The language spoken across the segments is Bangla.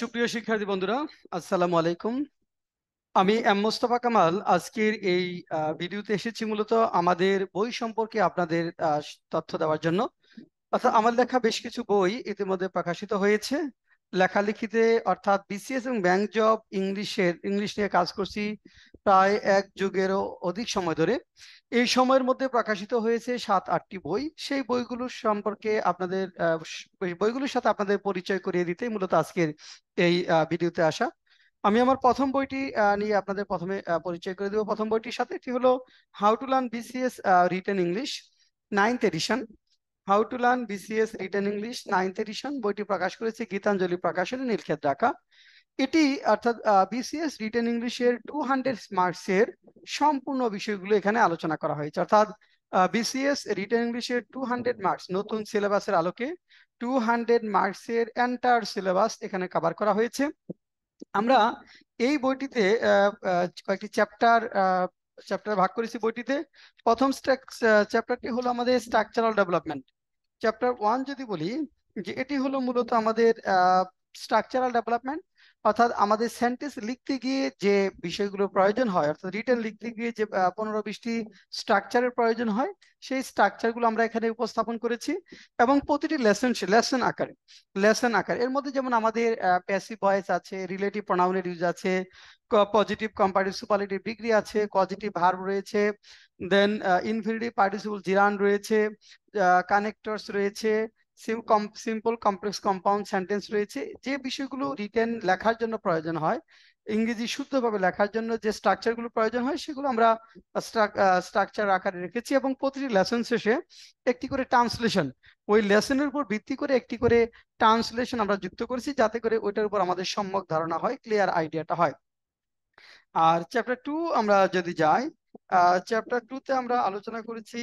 সুপ্রিয় শিক্ষার্থী বন্ধুরা আসসালামু আলাইকুম আমি এম মোস্তফা কামাল আজকের এই ভিডিওতে এসেছি মূলত আমাদের বই সম্পর্কে আপনাদের তথ্য দেওয়ার জন্য অর্থাৎ আমার লেখা বেশ কিছু বই ইতিমধ্যে প্রকাশিত হয়েছে লেখালেখিতে অর্থাৎ বিসিএস এবং ব্যাংক জব ইংলিশের ইংলিশ নিয়ে কাজ করছি প্রায় এক যুগেরও অধিক সময় ধরে এই সময়ের মধ্যে প্রকাশিত হয়েছে সাত আটটি বই সেই বইগুলোর সম্পর্কে আপনাদের বইগুলোর সাথে আপনাদের পরিচয় করিয়ে দিতে মূলত আজকের এই ভিডিওতে আসা আমি আমার প্রথম বইটি নিয়ে আপনাদের প্রথমে পরিচয় করে দেব প্রথম বইটির সাথে এটি হলো how to learn BCS written English ninth edition how to learn BCS written English ninth edition বইটি প্রকাশ করেছে গীতাঞ্জলি প্রকাশনী নীলক্ষেত ঢাকা এটি অর্থাৎ বিসিএস রিটেন ইংলিশের টু হান্ড্রেড মার্কসের সম্পূর্ণ বিষয়গুলো এখানে আলোচনা করা হয়েছে অর্থাৎ বিসিএস রিটেন ইংলিশের টু হান্ড্রেড মার্কস নতুন সিলেবাসের আলোকে টু হান্ড্রেড মার্কসের এন্টার সিলেবাস এখানে কভার করা হয়েছে আমরা এই বইটিতে কয়েকটি চ্যাপ্টার চ্যাপ্টার ভাগ করেছি বইটিতে প্রথম চ্যাপ্টারটি হলো আমাদের স্ট্রাকচারাল ডেভেলপমেন্ট চ্যাপ্টার ওয়ান যদি বলি যে এটি হলো মূলত আমাদের স্ট্রাকচারাল ডেভেলপমেন্ট অর্থাৎ আমাদের সেন্টেন্স লিখতে গিয়ে যে বিষয়গুলো প্রয়োজন হয় অর্থাৎ রিটার্ন লিখতে গিয়ে যে পনেরো বিশটি স্ট্রাকচারের প্রয়োজন হয় সেই স্ট্রাকচারগুলো আমরা এখানে উপস্থাপন করেছি এবং প্রতিটি লেসন লেসন আকারে লেসন আকারে এর মধ্যে যেমন আমাদের প্যাসিভ ভয়েস আছে রিলেটিভ প্রনাউনের ইউজ আছে পজিটিভ কম্পারেটিভ সুপারলেটিভ ডিগ্রি আছে পজিটিভ ভার্ব রয়েছে দেন ইনফিনিটিভ পার্টিসিপুল জিরান রয়েছে কানেক্টরস রয়েছে সিম্পল কমপ্লেক্স কম্পাউন্ড সেন্টেন্স রয়েছে যে বিষয়গুলো রিটেন লেখার জন্য প্রয়োজন হয় ইংরেজি শুদ্ধভাবে লেখার জন্য যে স্ট্রাকচারগুলো প্রয়োজন হয় সেগুলো আমরা স্ট্রাকচার আকারে রেখেছি এবং প্রতিটি লেসন শেষে একটি করে ট্রান্সলেশন ওই লেসনের উপর ভিত্তি করে একটি করে ট্রান্সলেশন আমরা যুক্ত করেছি যাতে করে ওইটার উপর আমাদের সম্যক ধারণা হয় ক্লিয়ার আইডিয়াটা হয় আর চ্যাপ্টার টু আমরা যদি যাই চ্যাপ্টার টুতে আমরা আলোচনা করেছি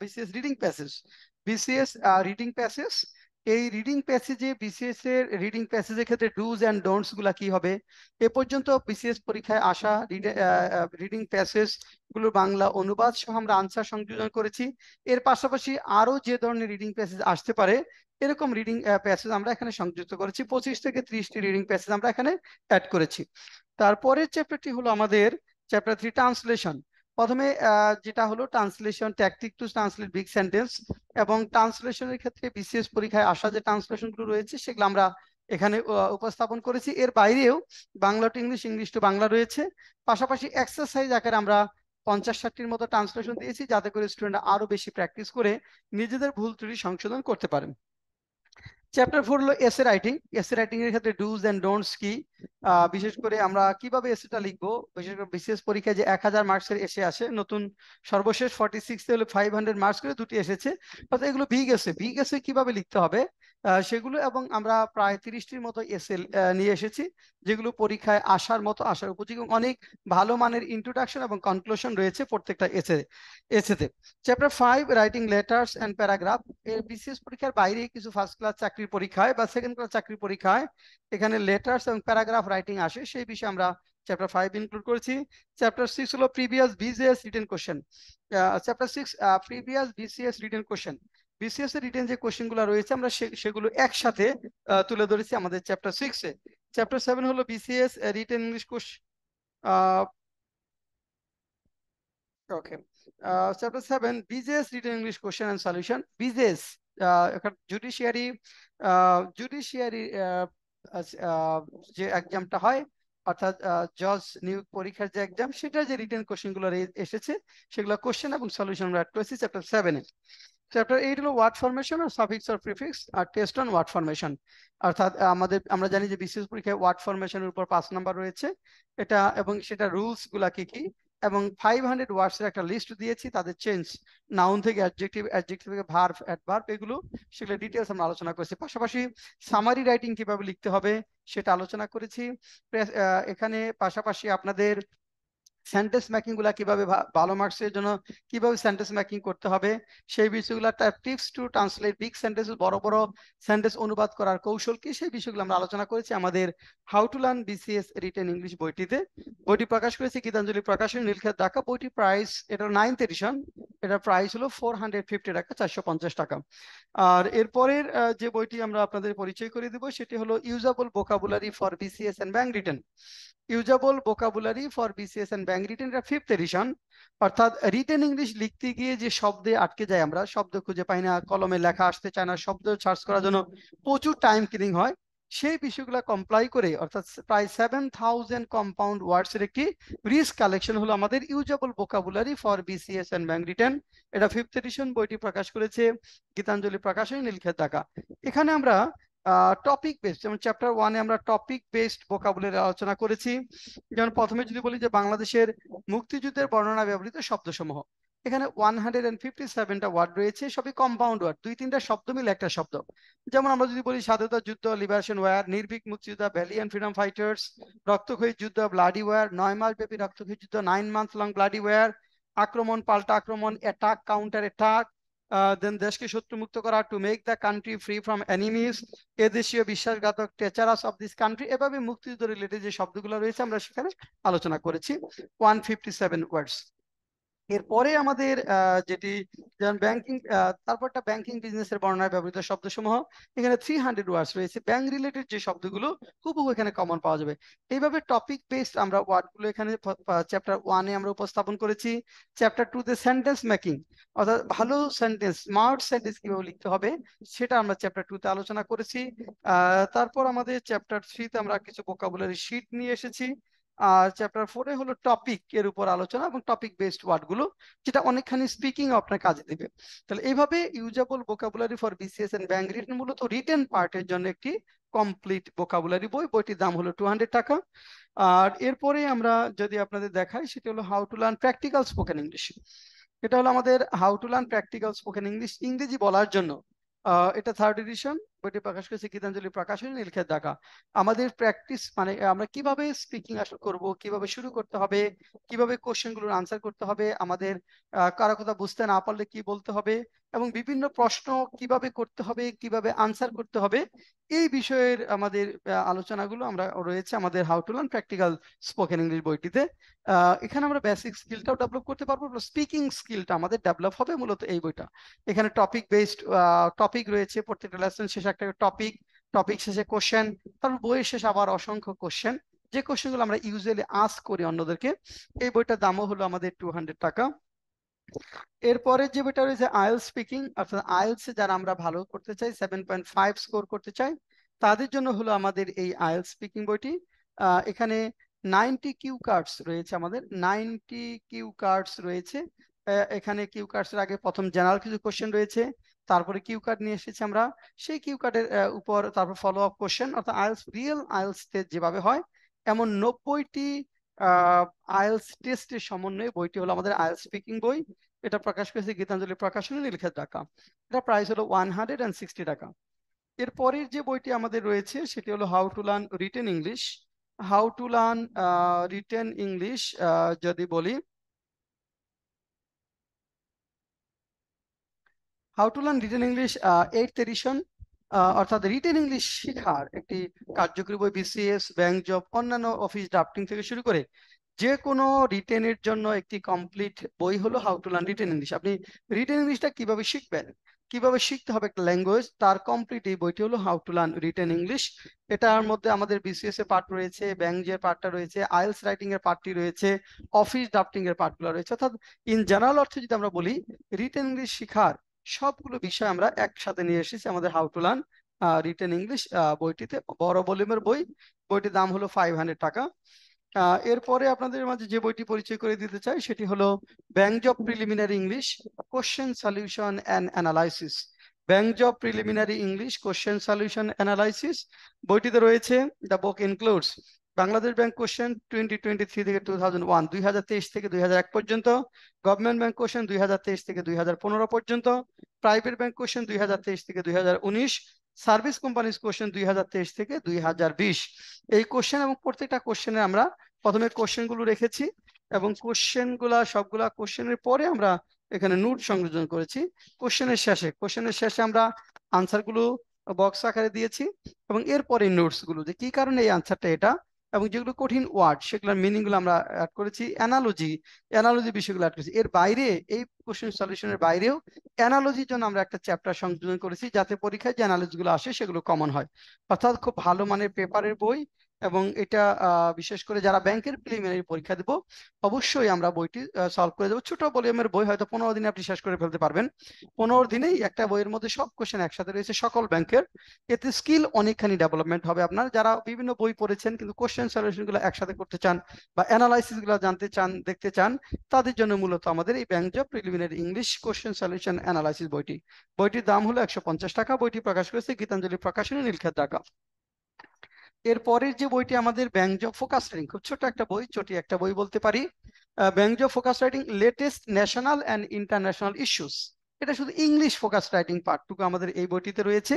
BCS reading passage BCS reading passage এই রিডিং প্যাসেজে বিসিএস এর রিডিং প্যাসেজের ক্ষেত্রে ডুজ অ্যান্ড ডোন্টস গুলা কি হবে এ পর্যন্ত বিসিএস পরীক্ষায় আসা রিডিং প্যাসেজ গুলো বাংলা অনুবাদ সহ আমরা আনসার সংযোজন করেছি এর পাশাপাশি আরো যে ধরনের রিডিং প্যাসেজ আসতে পারে এরকম রিডিং প্যাসেজ uh, আমরা এখানে সংযুক্ত করেছি পঁচিশ থেকে ত্রিশটি রিডিং প্যাসেজ আমরা এখানে অ্যাড করেছি তারপরের চ্যাপ্টারটি হলো আমাদের চ্যাপ্টার থ্রি ট্রান্সলেশন প্রথমে যেটা হলো translation tactic to translate big sentence এবং ট্রান্সলেশনের ক্ষেত্রে বিসিএস পরীক্ষায় আসা যে ট্রান্সলেশনগুলো রয়েছে সেগুলো আমরা এখানে উপস্থাপন করেছি এর বাইরেও Bangla to English English to Bangla রয়েছে পাশাপাশি এক্সারসাইজ আকারে আমরা পঞ্চাশ ষাটটির মতো ট্রান্সলেশন দিয়েছি যাতে করে স্টুডেন্ট আরো বেশি প্র্যাকটিস করে নিজেদের ভুল ত্রুটি সংশোধন করতে পারেন চ্যাপ্টার ফোর হলো এসে রাইটিং এসে রাইটিং এর ক্ষেত্রে ডুজ অ্যান্ড ডোন্টস কি বিশেষ করে আমরা কিভাবে এসেটা লিখবো বিশেষ করে বিশেষ পরীক্ষায় যে এক হাজার মার্কসের এসে আসে নতুন সর্বশেষ ফর্টি সিক্স হলে ফাইভ হান্ড্রেড মার্কস করে দুটি এসেছে অর্থাৎ এগুলো বিগ এসে বিগ এসে কিভাবে লিখতে হবে সেগুলো এবং আমরা প্রায় তিরিশটির মতো এসএল নিয়ে এসেছি যেগুলো পরীক্ষায় আসার মতো আসার উপযোগী অনেক ভালো মানের ইন্ট্রোডাকশন এবং কনক্লুশন রয়েছে প্রত্যেকটা এসে এসেতে chapter five writing letters and paragraph এর বিশেষ পরীক্ষার বাইরে কিছু ফার্স্ট ক্লাস চাকরির পরীক্ষায় বা সেকেন্ড ক্লাস চাকরির পরীক্ষায় এখানে লেটার্স এবং প্যারাগ্রাফ রাইটিং আসে সেই বিষয়ে আমরা চ্যাপ্টার ফাইভ ইনক্লুড করেছি চ্যাপ্টার সিক্স হলো previous BCS written question chapter six previous BCS written question BCS এর রিটেন যে কোশ্চেনগুলো রয়েছে আমরা সেগুলো একসাথে তুলে ধরেছি আমাদের চ্যাপ্টার সিক্স এ চ্যাপ্টার সেভেন হলো BCS written English question okay chapter seven BJS written English question and solution BJS judiciary judiciary যে এক্সামটা হয় অর্থাৎ জজ নিয়োগ পরীক্ষার যে এক্সাম সেটা যে রিটেন কোশ্চেনগুলো এসেছে সেগুলো কোশ্চেন এবং সলিউশন আমরা অ্যাড করেছি চ্যাপ্টার সেভেনে চ্যাপ্টার এইট হলো ওয়ার্ড ফর্মেশন আর সাফিক্স আর প্রিফিক্স আর টেস্ট অন ওয়ার্ড ফর্মেশন অর্থাৎ আমাদের আমরা জানি যে বিশেষ পরীক্ষায় ওয়ার্ড ফরমেশনের উপর পাঁচ নাম্বার রয়েছে এটা এবং সেটা রুলস গুলা কি কি এবং ফাইভ হান্ড্রেড ওয়ার্ডসের একটা লিস্ট দিয়েছি তাদের চেঞ্জ নাউন থেকে অ্যাডজেক্টিভ অ্যাডজেক্টিভ থেকে ভার্ভ অ্যাডভার্ভ এগুলো সেগুলো ডিটেলস আমরা আলোচনা করেছি পাশাপাশি সামারি রাইটিং কিভাবে লিখতে হবে সেটা আলোচনা করেছি এখানে পাশাপাশি আপনাদের সেন্টেন্স মেকিং গুলা কিভাবে ভালো মার্কসের জন্য কিভাবে সেন্টেন্স মেকিং করতে হবে সেই বিষয়গুলো tips to translate big sentence বড় বড় সেন্টেন্স অনুবাদ করার কৌশল কি সেই বিষয়গুলো আমরা আলোচনা করেছি আমাদের how to learn BCS written English বইটিতে বইটি প্রকাশ করেছে গীতাঞ্জলি প্রকাশন নীলক্ষেত ঢাকা বইটি প্রাইস এটা নাইনথ এডিশন এটার প্রাইস হলো ফোর হান্ড্রেড ফিফটি টাকা চারশো পঞ্চাশ টাকা আর এরপরের যে বইটি আমরা আপনাদের পরিচয় করে দেব সেটি হলো usable vocabulary for BCS and bank written usable vocabulary for BCS and bank written এটা ফিফথ এডিশন অর্থাৎ রিটেন ইংলিশ লিখতে গিয়ে যে শব্দে আটকে যায় আমরা শব্দ খুঁজে পাই না কলমে লেখা আসতে চায় না শব্দ সার্চ করার জন্য প্রচুর টাইম কিলিং হয় সেই বিষয়গুলো কমপ্লাই করে অর্থাৎ প্রায় সেভেন থাউজেন্ড কম্পাউন্ড ওয়ার্ডস এর একটি রিস্ক কালেকশন হলো আমাদের usable vocabulary for BCS and bank return এটা ফিফথ এডিশন বইটি প্রকাশ করেছে গীতাঞ্জলি প্রকাশনী নীলক্ষেত টাকা এখানে আমরা টপিক বেসড যেমন চ্যাপ্টার ওয়ানে আমরা টপিক বেসড ভোকাবুলারি আলোচনা করেছি যেমন প্রথমে যদি বলি যে বাংলাদেশের মুক্তিযুদ্ধের বর্ণনা ব্যবহৃত শব্দসমূহ এখানে ওয়ান হান্ড্রেড অ্যান্ড ফিফটি সেভেনটা ওয়ার্ড রয়েছে সবই কম্পাউন্ড ওয়ার্ড দুই তিনটা শব্দ মিলে একটা শব্দ যেমন আমরা যদি বলি স্বাধীনতা যুদ্ধ লিবারেশন ওয়ার নির্ভীক মুক্তিযুদ্ধ ভ্যালি অ্যান্ড ফ্রিডম ফাইটার্স রক্তক্ষয়ী যুদ্ধ ব্লাডি ওয়ার নয় মাস ব্যাপী রক্তক্ষয়ী যুদ্ধ nine month long bloody war আক্রমণ পাল্টা আক্রমণ অ্যাটাক কাউন্টার অ্যাটাক দেন দেশকে শত্রু মুক্ত করা to make the country free from enemies এদেশীয় বিশ্বাসঘাতক টেচারাস অফ দিস কান্ট্রি এভাবে মুক্তিযুদ্ধ রিলেটেড যে শব্দগুলো রয়েছে আমরা সেখানে আলোচনা করেছি ওয়ান ফিফটি সেভেন ওয়ার্ডস এরপরে আমাদের যেটি যেমন ব্যাংকিং তারপরটা ব্যাংকিং এর বর্ণনায় ব্যবহৃত শব্দসমূহ এখানে থ্রি হান্ড্রেড ওয়ার্ডস রয়েছে ব্যাংক রিলেটেড যে শব্দগুলো খুব এখানে কমন পাওয়া যাবে এইভাবে টপিক বেসড আমরা ওয়ার্ডগুলো এখানে চ্যাপ্টার ওয়ানে আমরা উপস্থাপন করেছি চ্যাপ্টার টু তে সেন্টেন্স মেকিং অর্থাৎ ভালো সেন্টেন্স স্মার্ট সেন্টেন্স কিভাবে লিখতে হবে সেটা আমরা চ্যাপ্টার টুতে আলোচনা করেছি তারপর আমাদের চ্যাপ্টার থ্রিতে আমরা কিছু বোকাবুলারি শিট নিয়ে এসেছি চ্যাপ্টার ফোরে হলো টপিক এর উপর আলোচনা এবং টপিক বেসড ওয়ার্ডগুলো যেটা অনেকখানি স্পিকিং আপনার কাজে দেবে তাহলে এইভাবে usable vocabulary for BCS and bank written মূলত রিটেন পার্টের জন্য একটি কমপ্লিট ভোকাবুলারি বই বইটির দাম হলো টু হান্ড্রেড টাকা আর এরপরে আমরা যদি আপনাদের দেখাই সেটি হলো how to learn practical spoken English এটা হলো আমাদের how to learn practical spoken English ইংরেজি বলার জন্য এটা থার্ড এডিশন বইটি প্রকাশ করেছে গীতাঞ্জলি প্রকাশনী নীলক্ষের দেখা আমাদের প্র্যাকটিস মানে আমরা কিভাবে স্পিকিং আসলে করব কিভাবে শুরু করতে হবে কিভাবে গুলোর আনসার করতে হবে আমাদের কারো কথা বুঝতে না পারলে কি বলতে হবে এবং বিভিন্ন প্রশ্ন কিভাবে করতে হবে কিভাবে আনসার করতে হবে এই বিষয়ের আমাদের আলোচনাগুলো আমরা রয়েছে আমাদের how to learn practical spoken English বইটিতে এখানে আমরা বেসিক স্কিলটাও ডেভেলপ করতে পারবো স্পিকিং স্কিলটা আমাদের ডেভেলপ হবে মূলত এই বইটা এখানে টপিক বেসড টপিক রয়েছে প্রত্যেকটা লেসন শেষে একটা টপিক টপিক শেষে কোশ্চেন তারপর বইয়ের শেষে আবার অসংখ্য কোশ্চেন যে কোশ্চেনগুলো আমরা ইউজুয়ালি আস করি অন্যদেরকে এই বইটার দামও হলো আমাদের টু হান্ড্রেড টাকা এরপরে যে বেটা রয়েছে আইএলস স্পিকিং অর্থাৎ যারা আমরা ভালো করতে চাই সেভেন পয়েন্ট ফাইভ স্কোর করতে চাই তাদের জন্য হলো আমাদের এই স্পিকিং বইটি এখানে নাইনটি কিউ কার্ডস রয়েছে আমাদের নাইনটি কিউ কার্ডস রয়েছে এখানে কিউ কার্ডসের আগে প্রথম জেনারেল কিছু কোশ্চেন রয়েছে তারপরে কিউ কার্ড নিয়ে এসেছি আমরা সেই কিউ কার্ডের উপর তারপর ফলো আপ কোশ্চেন অর্থাৎ আয়েলস রিয়েল আইএলস যেভাবে হয় এমন নব্বইটি টেস্ট টেস্টের সমন্বয়ে বইটি হলো আমাদের আইএলস স্পিকিং বই এটা প্রকাশ করেছে গীতাঞ্জলি প্রকাশনী নীলক্ষেত ঢাকা এটা প্রাইস হলো ওয়ান হান্ড্রেড অ্যান্ড সিক্সটি টাকা এরপরের যে বইটি আমাদের রয়েছে সেটি হলো how to learn written English how to learn written English যদি বলি how to learn written English eight edition অর্থাৎ রিটেন ইংলিশ শিখার একটি কার্যকরী বই বিসিএস ব্যাংক জব অন্যান্য অফিস ড্রাফটিং থেকে শুরু করে যে কোনো রিটেনের জন্য একটি কমপ্লিট বই হলো how to learn written English আপনি রিটেন ইংলিশটা কিভাবে শিখবেন কিভাবে শিখতে হবে একটা ল্যাঙ্গুয়েজ তার কমপ্লিট এই বইটি হলো how to learn written English এটার মধ্যে আমাদের বিসিএস এর পার্ট রয়েছে ব্যাংক যে পার্টটা রয়েছে আইএলস রাইটিং এর পার্টটি রয়েছে অফিস ড্রাফটিং এর পার্টগুলো রয়েছে অর্থাৎ ইন জেনারেল অর্থে যদি আমরা বলি রিটেন ইংলিশ শিখার সবগুলো বিষয় আমরা একসাথে নিয়ে এসেছি আমাদের how to learn written English বইটিতে বড় ভলিউমের বই বইটির দাম হলো ফাইভ হান্ড্রেড টাকা এরপরে আপনাদের মাঝে যে বইটি পরিচয় করে দিতে চাই সেটি হলো bank job preliminary English question solution and analysis bank job preliminary English question solution analysis বইটিতে রয়েছে the book includes Bangladesh bank question twenty twenty three থেকে টু থাউজেন্ড ওয়ান দুই হাজার তেইশ থেকে দুই হাজার এক পর্যন্ত গভর্নমেন্ট ব্যাংক কোশ্চেন দুই হাজার তেইশ থেকে দুই হাজার পনেরো পর্যন্ত প্রাইভেট ব্যাংক কোশ্চেন দুই হাজার তেইশ থেকে দুই হাজার উনিশ সার্ভিস কোম্পানিজ কোশ্চেন দুই হাজার তেইশ থেকে দুই হাজার বিশ এই কোশ্চেন এবং প্রত্যেকটা কোশ্চেনে আমরা প্রথমে কোশ্চেনগুলো রেখেছি এবং কোশ্চেনগুলা সবগুলা কোশ্চেনের পরে আমরা এখানে নোট সংযোজন করেছি কোশ্চেনের শেষে কোশ্চেনের শেষে আমরা আনসারগুলো বক্স আকারে দিয়েছি এবং এরপরে নোটসগুলো যে কি কারণে এই আনসারটা এটা এবং যেগুলো কঠিন ওয়ার্ড সেগুলোর মিনিংগুলো আমরা অ্যাড করেছি অ্যানালজি অ্যানালজি বিষয়গুলো অ্যাড করেছি এর বাইরে এই কোশ্চেন সলিউশনের বাইরেও অ্যানালজির জন্য আমরা একটা চ্যাপ্টার সংযোজন করেছি যাতে পরীক্ষায় যে অ্যানালজিগুলো আসে সেগুলো কমন হয় অর্থাৎ খুব ভালো মানের পেপারের বই এবং এটা বিশেষ করে যারা ব্যাংকের প্রিলিমিনারি পরীক্ষা দেব অবশ্যই আমরা বইটি সলভ করে দেবো ছোট ভলিউমের বই হয়তো পনেরো দিনে আপনি শেষ করে ফেলতে পারবেন পনেরো দিনেই একটা বইয়ের মধ্যে সব কোশ্চেন একসাথে রয়েছে সকল ব্যাংকের এতে স্কিল অনেকখানি ডেভেলপমেন্ট হবে আপনার যারা বিভিন্ন বই পড়েছেন কিন্তু কোশ্চেন সলিউশনগুলো একসাথে করতে চান বা অ্যানালাইসিসগুলো জানতে চান দেখতে চান তাদের জন্য মূলত আমাদের এই bank job preliminary English question solution analysis বইটি বইটির দাম হলো একশো টাকা বইটি প্রকাশ করেছে গীতাঞ্জলি প্রকাশনী নীলক্ষেত ঢাকা এরপরের যে বইটি আমাদের ব্যঞ্জক ফোকাস রাইটিং খুব ছোট একটা বই ছোট একটা বই বলতে পারি ব্যঞ্জক focus writing latest national and international issues এটা শুধু ইংলিশ ফোকাস রাইটিং পার্টটুকু আমাদের এই বইটিতে রয়েছে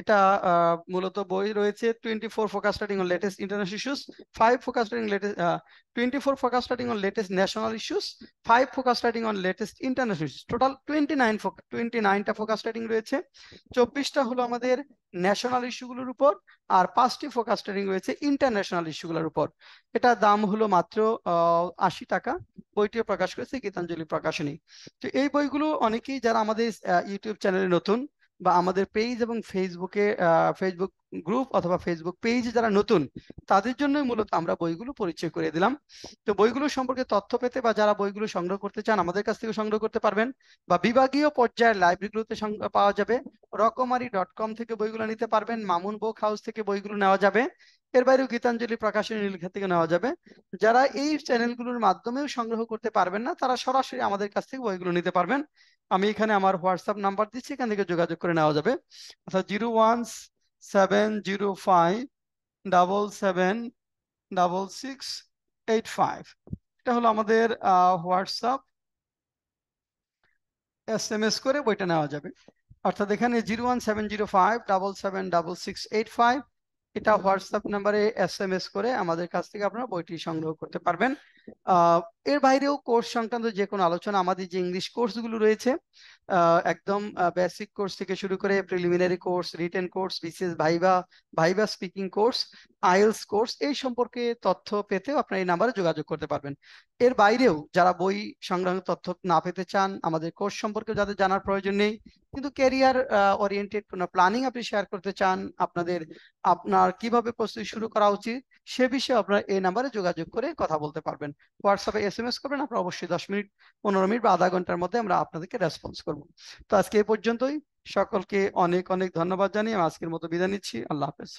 এটা মূলত বই রয়েছে twenty four focus writing on latest international issues five focus writing latest twenty four focus writing on latest national issues five focus writing on latest international issues total twenty nine টোয়েন্টি নাইনটা ফোকাস রাইটিং রয়েছে চব্বিশটা হলো আমাদের ন্যাশনাল ইস্যুগুলোর উপর আর পাঁচটি ফোকাস ট্রেনিং রয়েছে ইন্টারন্যাশনাল ইস্যুগুলোর উপর এটা দাম হলো মাত্র আশি টাকা বইটিও প্রকাশ করেছে গীতাঞ্জলি প্রকাশনী তো এই বইগুলো অনেকেই যারা আমাদের ইউটিউব চ্যানেলে নতুন বা আমাদের পেজ এবং ফেসবুকে ফেসবুক গ্রুপ অথবা ফেসবুক পেজ যারা নতুন তাদের জন্যই মূলত আমরা বইগুলো পরিচয় করে দিলাম তো বইগুলো সম্পর্কে তথ্য পেতে বা যারা বইগুলো সংগ্রহ করতে চান আমাদের কাছ থেকে সংগ্রহ করতে পারবেন বা বিভাগীয় পর্যায়ের লাইব্রেরিগুলোতে পাওয়া যাবে রকমারি ডট কম থেকে বইগুলো নিতে পারবেন মামুন বুক হাউস থেকে বইগুলো নেওয়া যাবে এর বাইরেও গীতাঞ্জলি প্রকাশনী লেখা থেকে নেওয়া যাবে যারা এই চ্যানেলগুলোর মাধ্যমেও সংগ্রহ করতে পারবেন না তারা সরাসরি আমাদের কাছ থেকে বইগুলো নিতে পারবেন আমি এখানে আমার হোয়াটসঅ্যাপ নাম্বার দিচ্ছি এখান থেকে যোগাযোগ করে নেওয়া যাবে অর্থাৎ zero one seven zero five double seven double six eight five এটা হলো আমাদের হোয়াটসঅ্যাপ এস এম এস করে বইটা নেওয়া যাবে অর্থাৎ এখানে zero one seven zero five double seven double six eight five এটা হোয়াটসঅ্যাপ নাম্বারে এস এম এস করে আমাদের কাছ থেকে আপনারা বইটি সংগ্রহ করতে পারবেন এর বাইরেও কোর্স সংক্রান্ত যে কোনো আলোচনা আমাদের যে ইংলিশ কোর্সগুলো রয়েছে একদম বেসিক কোর্স থেকে শুরু করে প্রিলিমিনারি কোর্স রিটেন কোর্স বিশেষ viva viva speaking course IELTS course এই সম্পর্কে তথ্য পেতে আপনার এই নাম্বারে যোগাযোগ করতে পারবেন এর বাইরেও যারা বই সংগ্রহ তথ্য না পেতে চান আমাদের কোর্স সম্পর্কে যাদের জানার প্রয়োজন নেই কিন্তু ক্যারিয়ার ওরিয়েন্টেড কোনো প্ল্যানিং আপনি শেয়ার করতে চান আপনাদের আপনার কিভাবে প্রস্তুতি শুরু করা উচিত সে বিষয়ে আপনার এই নাম্বারে যোগাযোগ করে কথা বলতে পারবেন হোয়াটসঅ্যাপে এস এম এস করবেন আপনার অবশ্যই দশ মিনিট পনেরো মিনিট বা আধা ঘন্টার মধ্যে আমরা আপনাদেরকে রেসপন্স করব তো আজকে এ পর্যন্তই সকলকে অনেক অনেক ধন্যবাদ জানিয়ে আজকের মতো বিদায় নিচ্ছি আল্লাহ হাফেজ